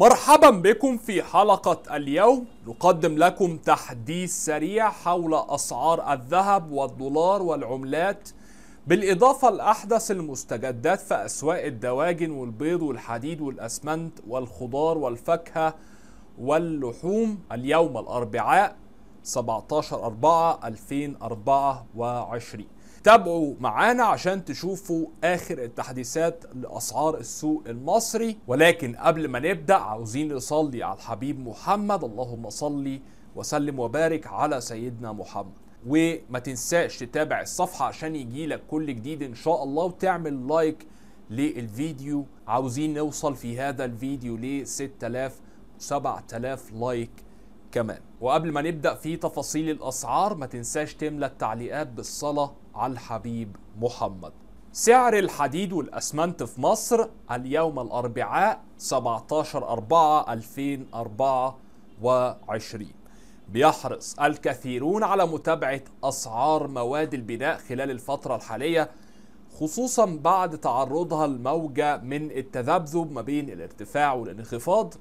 مرحبا بكم في حلقة اليوم نقدم لكم تحديث سريع حول أسعار الذهب والدولار والعملات بالإضافة لأحدث المستجدات في أسواق الدواجن والبيض والحديد والأسمنت والخضار والفاكهة واللحوم اليوم الأربعاء 17 4 2024 تابعوا معانا عشان تشوفوا اخر التحديثات لاسعار السوق المصري ولكن قبل ما نبدا عاوزين نصلي على الحبيب محمد اللهم صلي وسلم وبارك على سيدنا محمد وما تنساش تتابع الصفحه عشان يجيلك كل جديد ان شاء الله وتعمل لايك للفيديو عاوزين نوصل في هذا الفيديو ل 6000 7000 لايك كمان وقبل ما نبدأ في تفاصيل الأسعار ما تنساش تملى التعليقات بالصلاة على الحبيب محمد سعر الحديد والأسمنت في مصر اليوم الأربعاء 17 4 2024 بيحرص الكثيرون على متابعة أسعار مواد البناء خلال الفترة الحالية خصوصا بعد تعرضها لموجة من التذبذب ما بين الارتفاع والانخفاض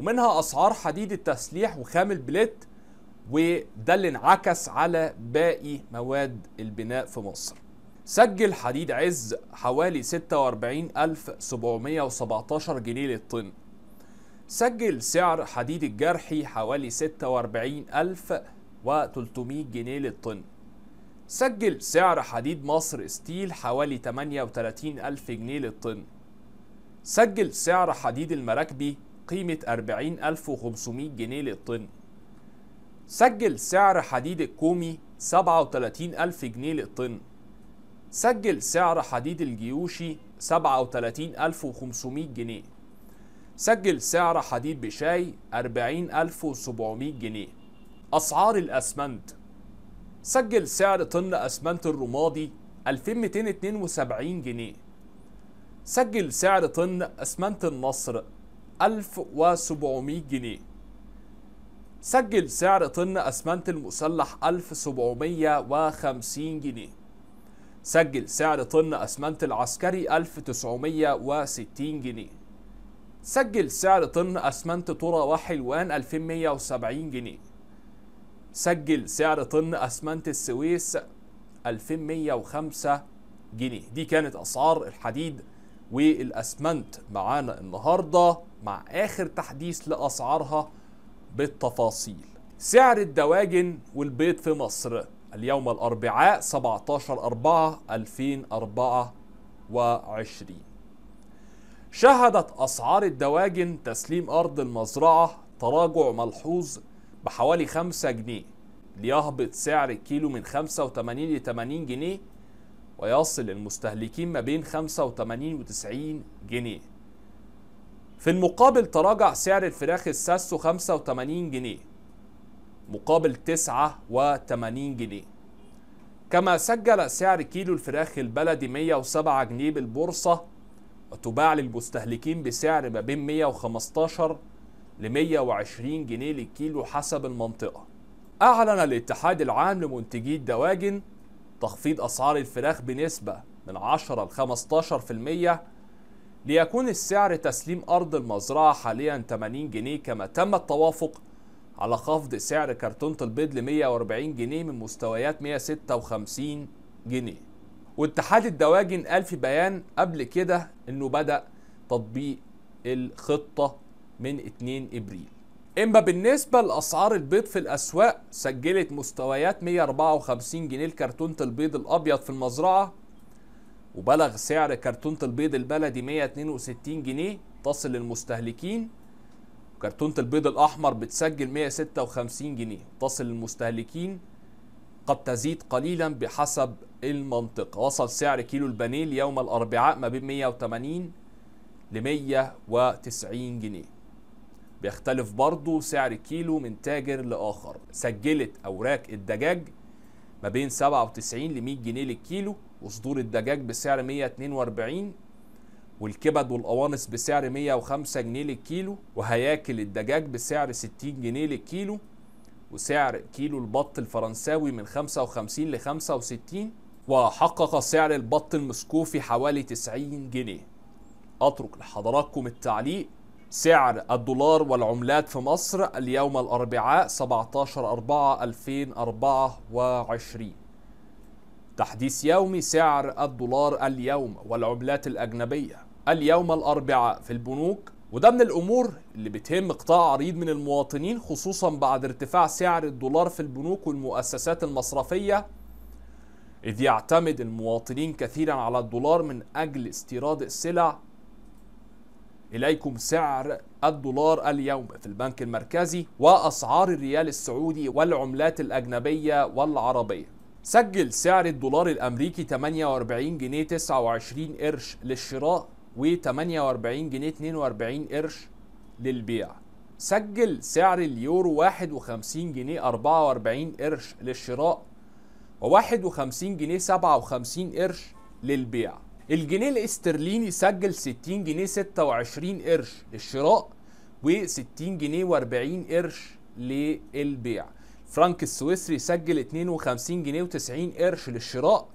ومنها اسعار حديد التسليح وخام البليت وده اللي انعكس على باقي مواد البناء في مصر سجل حديد عز حوالي 46717 جنيه للطن سجل سعر حديد الجرحي حوالي 46300 جنيه للطن سجل سعر حديد مصر ستيل حوالي 38000 جنيه للطن سجل سعر حديد المراكبي بقيمة 40500 جنيه للطن سجل سعر حديد الكومي 37000 جنيه للطن سجل سعر حديد الجيوشي 37500 جنيه سجل سعر حديد بشاي 40700 جنيه أسعار الأسمنت سجل سعر طن أسمنت الرمادي 2272 جنيه سجل سعر طن أسمنت النصر 1700 جنيه سجل سعر طن أسمنت المسلح 1750 جنيه سجل سعر طن أسمنت العسكري 1960 جنيه سجل سعر طن أسمنت ذرة وحلوان 2170 جنيه سجل سعر طن أسمنت السويس 2105 جنيه دي كانت أسعار الحديد والاسمنت معانا النهارده مع اخر تحديث لاسعارها بالتفاصيل سعر الدواجن والبيض في مصر اليوم الاربعاء 17 4 2024 شهدت اسعار الدواجن تسليم ارض المزرعه تراجع ملحوظ بحوالي 5 جنيه ليهبط سعر الكيلو من 85 ل 80 جنيه ويصل للمستهلكين ما بين 85 و90 جنيه في المقابل تراجع سعر الفراخ الساسو 85 جنيه مقابل 89 جنيه كما سجل سعر كيلو الفراخ البلدي 107 جنيه بالبورصة وتباع للمستهلكين بسعر ما بين 115 ل 120 جنيه للكيلو حسب المنطقة أعلن الاتحاد العام لمنتجي الدواجن تخفيض أسعار الفراخ بنسبة من 10 ل 15% ليكون السعر تسليم أرض المزرعة حاليا 80 جنيه كما تم التوافق على خفض سعر كرتونة البيض ل 140 جنيه من مستويات 156 جنيه واتحاد الدواجن قال في بيان قبل كده انه بدأ تطبيق الخطة من 2 ابريل اما بالنسبه لاسعار البيض في الاسواق سجلت مستويات 154 جنيه لكرتونه البيض الابيض في المزرعه وبلغ سعر كرتونه البيض البلدي 162 جنيه تصل للمستهلكين وكرتونة البيض الاحمر بتسجل 156 جنيه تصل للمستهلكين قد تزيد قليلا بحسب المنطقه وصل سعر كيلو البانيه يوم الاربعاء ما بين 180 ل 190 جنيه بيختلف برضه سعر كيلو من تاجر لآخر سجلت أوراق الدجاج ما بين 97 ل 100 جنيه للكيلو وصدور الدجاج بسعر 142 والكبد والقوانص بسعر 105 جنيه للكيلو وهياكل الدجاج بسعر 60 جنيه للكيلو وسعر كيلو البط الفرنساوي من 55 ل 65 وحقق سعر البط المسكوفي حوالي 90 جنيه أترك لحضراتكم التعليق سعر الدولار والعملات في مصر اليوم الأربعاء 17 4 2024 تحديث يومي سعر الدولار اليوم والعملات الأجنبية اليوم الأربعاء في البنوك وده من الأمور اللي بتهم قطاع عريض من المواطنين خصوصا بعد ارتفاع سعر الدولار في البنوك والمؤسسات المصرفية إذ يعتمد المواطنين كثيرا على الدولار من أجل استيراد السلع إليكم سعر الدولار اليوم في البنك المركزي وأسعار الريال السعودي والعملات الأجنبية والعربية سجل سعر الدولار الأمريكي 48 جنيه 29 قرش للشراء و 48 جنيه 42 قرش للبيع سجل سعر اليورو 51 جنيه 44 قرش للشراء و 51 جنيه 57 قرش للبيع الجنيه الاسترليني سجل 60 جنيه 26 قرش للشراء و60 جنيه و40 قرش للبيع الفرنك السويسري سجل 52 جنيه و90 قرش للشراء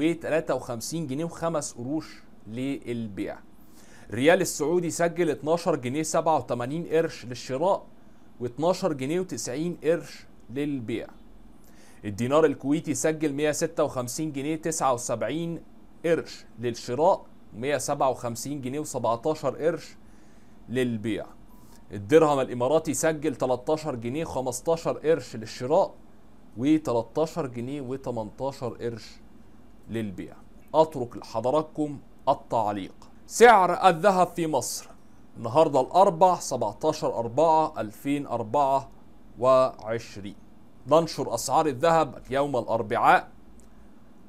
و53 جنيه و5 قروش للبيع الريال السعودي سجل 12 جنيه 87 قرش للشراء و12 جنيه و90 قرش للبيع الدينار الكويتي سجل 156 جنيه 79 قرش للشراء 157 جنيه و17 قرش للبيع الدرهم الاماراتي سجل 13 جنيه 15 قرش للشراء و13 جنيه و18 قرش للبيع اترك لحضراتكم التعليق سعر الذهب في مصر النهاردة الأربع 17 أربعة 2024 ننشر أسعار الذهب يوم الأربعاء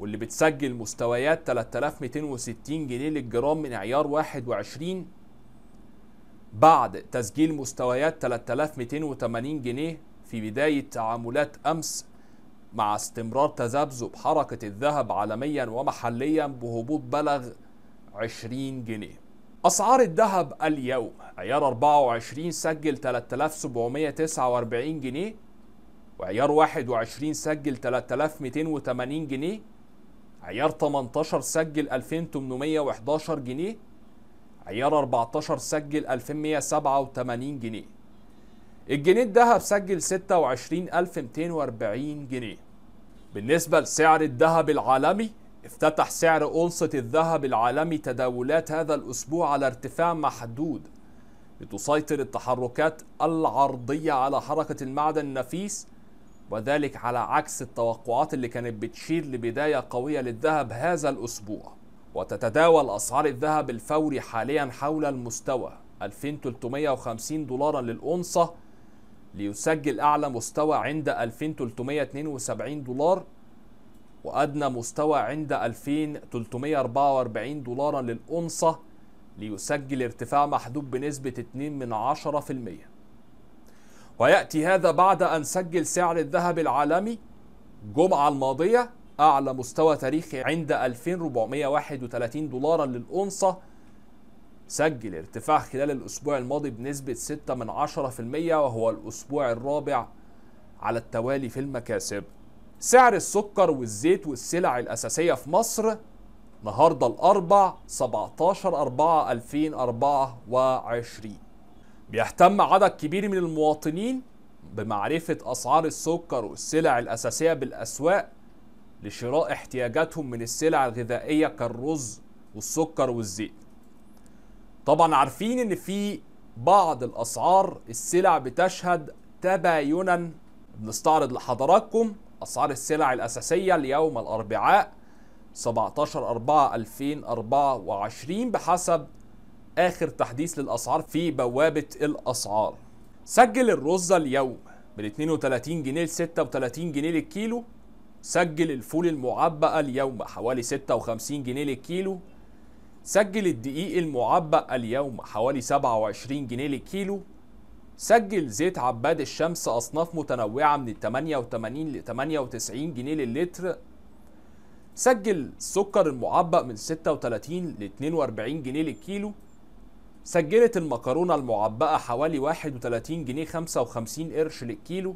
واللي بتسجل مستويات 3260 جنيه للجرام من عيار 21 بعد تسجيل مستويات 3280 جنيه في بداية تعاملات أمس مع استمرار تذبذب حركة الذهب عالميا ومحليا بهبوط بلغ 20 جنيه أسعار الذهب اليوم عيار 24 سجل 3749 جنيه وعيار 21 سجل 3280 جنيه عيار 18 سجل 2811 جنيه عيار 14 سجل 2187 جنيه الجنيه الذهب سجل 26240 جنيه بالنسبة لسعر الذهب العالمي افتتح سعر أونصة الذهب العالمي تداولات هذا الأسبوع على ارتفاع محدود لتسيطر التحركات العرضية على حركة المعدن النفيس وذلك على عكس التوقعات اللي كانت بتشير لبداية قوية للذهب هذا الأسبوع وتتداول أسعار الذهب الفوري حاليا حول المستوى 2350 دولارا للأونصة ليسجل أعلى مستوى عند 2372 دولار وأدنى مستوى عند 2344 دولارا للأونصة ليسجل ارتفاع محدود بنسبة 2 من 10% ويأتي هذا بعد أن سجل سعر الذهب العالمي الجمعة الماضية أعلى مستوى تاريخي عند 2431 دولارا للأونصة سجل ارتفاع خلال الأسبوع الماضي بنسبة 6 من 10% وهو الأسبوع الرابع على التوالي في المكاسب سعر السكر والزيت والسلع الأساسية في مصر النهاردة الأربع 17 4 2024 بيهتم عدد كبير من المواطنين بمعرفة أسعار السكر والسلع الأساسية بالأسواق لشراء احتياجاتهم من السلع الغذائية كالرز والسكر والزيت طبعا عارفين ان في بعض الاسعار السلع بتشهد تباينا بنستعرض لحضراتكم اسعار السلع الاساسيه ليوم الاربعاء 17 4 2024 بحسب اخر تحديث للاسعار في بوابه الاسعار سجل الرز اليوم من 32 جنيه ل 36 جنيه للكيلو سجل الفول المعبأ اليوم حوالي 56 جنيه للكيلو سجل الدقيق المعبأ اليوم حوالي 27 جنيه للكيلو سجل زيت عباد الشمس أصناف متنوعة من 88 ل 98 جنيه للتر سجل سكر المعبأ من 36 ل 42 جنيه للكيلو سجلت المكرونة المعبأة حوالي 31 جنيه 55 قرش للكيلو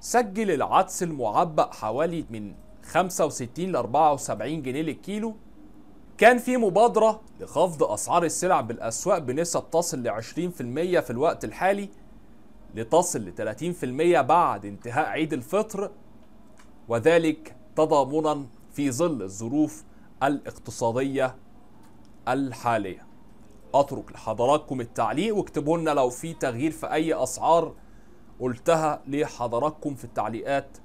سجل العدس المعبأ حوالي من 65 ل 74 جنيه للكيلو كان في مبادرة لخفض أسعار السلع بالأسواق بنسب تصل ل 20% في الوقت الحالي لتصل ل 30% بعد انتهاء عيد الفطر وذلك تضامنا في ظل الظروف الاقتصادية الحالية اترك لحضراتكم التعليق واكتبوا لنا لو في تغيير في اي اسعار قلتها لحضراتكم في التعليقات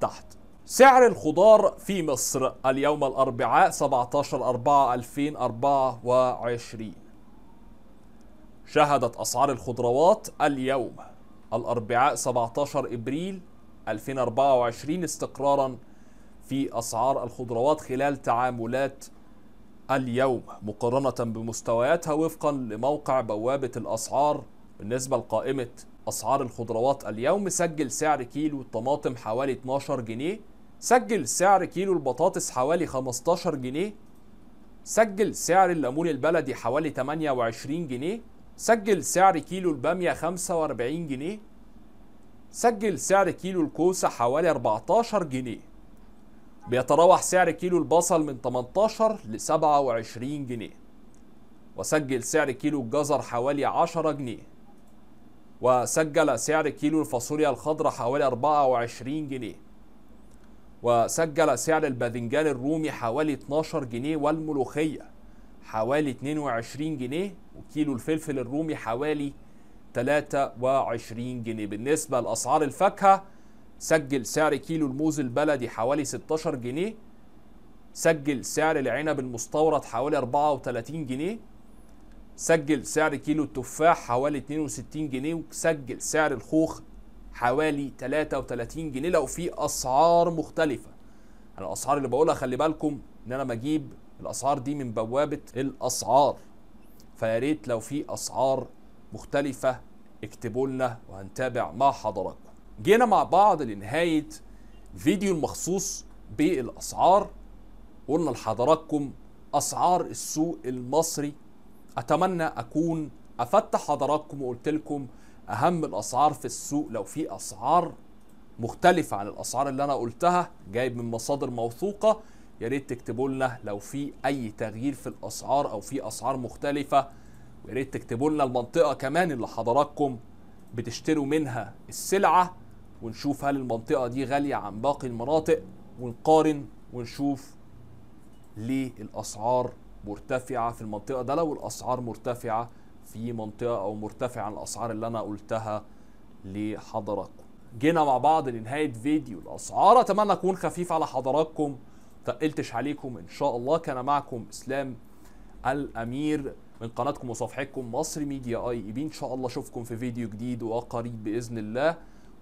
تحت سعر الخضار في مصر اليوم الاربعاء 17 4 2024 شهدت اسعار الخضروات اليوم الاربعاء 17 ابريل 2024 استقرارا في اسعار الخضروات خلال تعاملات اليوم مقارنة بمستوياتها وفقا لموقع بوابة الأسعار بالنسبة لقائمة أسعار الخضروات اليوم سجل سعر كيلو الطماطم حوالي 12 جنيه سجل سعر كيلو البطاطس حوالي 15 جنيه سجل سعر الليمون البلدي حوالي 28 جنيه سجل سعر كيلو البامية 45 جنيه سجل سعر كيلو الكوسة حوالي 14 جنيه بيتراوح سعر كيلو البصل من 18 ل 27 جنيه وسجل سعر كيلو الجزر حوالي 10 جنيه وسجل سعر كيلو الفاصوليا الخضراء حوالي 24 جنيه وسجل سعر الباذنجان الرومي حوالي 12 جنيه والملوخية حوالي 22 جنيه وكيلو الفلفل الرومي حوالي 23 جنيه بالنسبة لأسعار الفاكهة سجل سعر كيلو الموز البلدي حوالي 16 جنيه سجل سعر العنب المستورد حوالي 34 جنيه سجل سعر كيلو التفاح حوالي 62 جنيه وسجل سعر الخوخ حوالي 33 جنيه لو في اسعار مختلفه انا الاسعار اللي بقولها خلي بالكم ان انا بجيب الاسعار دي من بوابه الاسعار فيا ريت لو في اسعار مختلفه اكتبوا لنا وهنتابع مع حضراتكم جينا مع بعض لنهاية فيديو المخصوص بالأسعار قلنا لحضراتكم أسعار السوق المصري أتمنى أكون أفدت حضراتكم وقلت لكم أهم الأسعار في السوق لو في أسعار مختلفة عن الأسعار اللي أنا قلتها جايب من مصادر موثوقة يا ريت تكتبوا لنا لو في أي تغيير في الأسعار أو في أسعار مختلفة ويا ريت تكتبوا لنا المنطقة كمان اللي حضراتكم بتشتروا منها السلعة ونشوف هل المنطقه دي غاليه عن باقي المناطق ونقارن ونشوف ليه الاسعار مرتفعه في المنطقه ده لو الاسعار مرتفعه في منطقه او مرتفعه عن الاسعار اللي انا قلتها لحضراتكم جينا مع بعض لنهايه فيديو الاسعار اتمنى اكون خفيف على حضراتكم تقلتش عليكم ان شاء الله كان معكم اسلام الامير من قناتكم وصفحتكم مصر ميديا اي بي ان شاء الله اشوفكم في فيديو جديد وقريب باذن الله